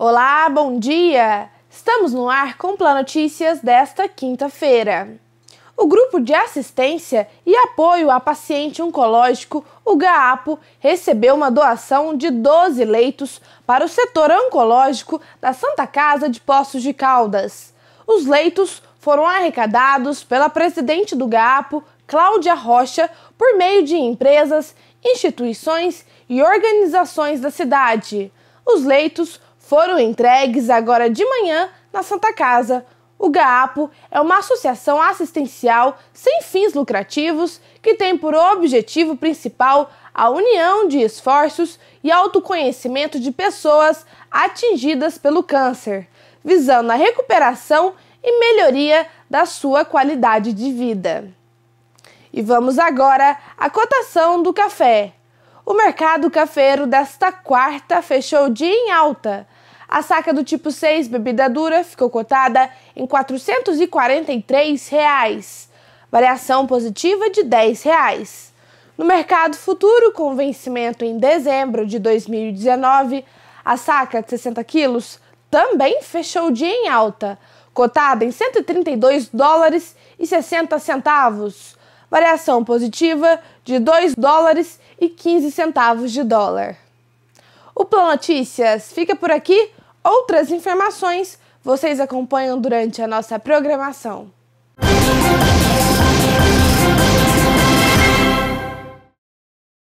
Olá, bom dia! Estamos no ar com Plan Notícias desta quinta-feira. O Grupo de Assistência e Apoio a Paciente Oncológico, o GAAPO, recebeu uma doação de 12 leitos para o setor oncológico da Santa Casa de Poços de Caldas. Os leitos foram arrecadados pela presidente do GAAPO, Cláudia Rocha, por meio de empresas, instituições e organizações da cidade. Os leitos foram entregues agora de manhã na Santa Casa. O GAAPO é uma associação assistencial sem fins lucrativos que tem por objetivo principal a união de esforços e autoconhecimento de pessoas atingidas pelo câncer, visando a recuperação e melhoria da sua qualidade de vida. E vamos agora à cotação do café. O mercado cafeiro desta quarta fechou dia em alta a saca do tipo 6, bebida dura, ficou cotada em R$ 443. Reais, variação positiva de R$ 10. Reais. No mercado futuro, com vencimento em dezembro de 2019, a saca de 60 quilos também fechou o dia em alta, cotada em 132 dólares e 60 centavos, variação positiva de 2 dólares e 15 centavos de dólar. O Plan Notícias fica por aqui. Outras informações vocês acompanham durante a nossa programação. Música